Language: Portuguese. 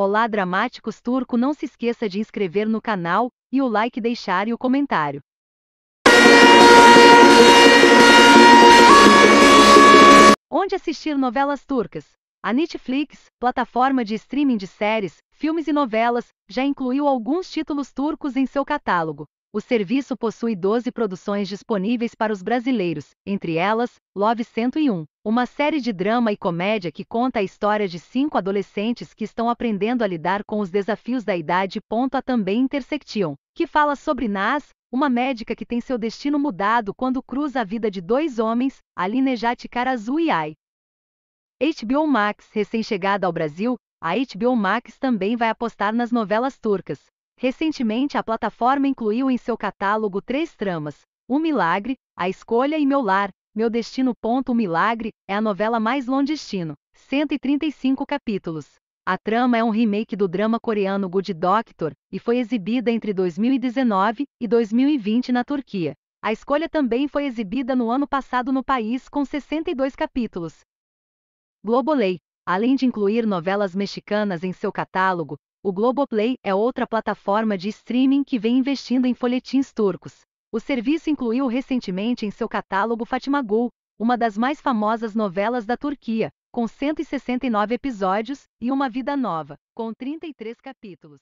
Olá Dramáticos Turco não se esqueça de inscrever no canal, e o like deixar e o comentário. Onde assistir novelas turcas? A Netflix, plataforma de streaming de séries, filmes e novelas, já incluiu alguns títulos turcos em seu catálogo. O serviço possui 12 produções disponíveis para os brasileiros, entre elas, Love 101 uma série de drama e comédia que conta a história de cinco adolescentes que estão aprendendo a lidar com os desafios da idade. Ponto também Intersection, que fala sobre Nas, uma médica que tem seu destino mudado quando cruza a vida de dois homens, Alinejat Karazu e Ai. HBO Max, recém-chegada ao Brasil, a HBO Max também vai apostar nas novelas turcas. Recentemente, a plataforma incluiu em seu catálogo três tramas: O Milagre, A Escolha e Meu Lar, meu Destino. O Milagre é a novela mais longestino, 135 capítulos. A trama é um remake do drama coreano Good Doctor e foi exibida entre 2019 e 2020 na Turquia. A escolha também foi exibida no ano passado no país com 62 capítulos. Globolay. Além de incluir novelas mexicanas em seu catálogo, o Globoplay é outra plataforma de streaming que vem investindo em folhetins turcos. O serviço incluiu recentemente em seu catálogo Fatima Gul, uma das mais famosas novelas da Turquia, com 169 episódios, e Uma Vida Nova, com 33 capítulos.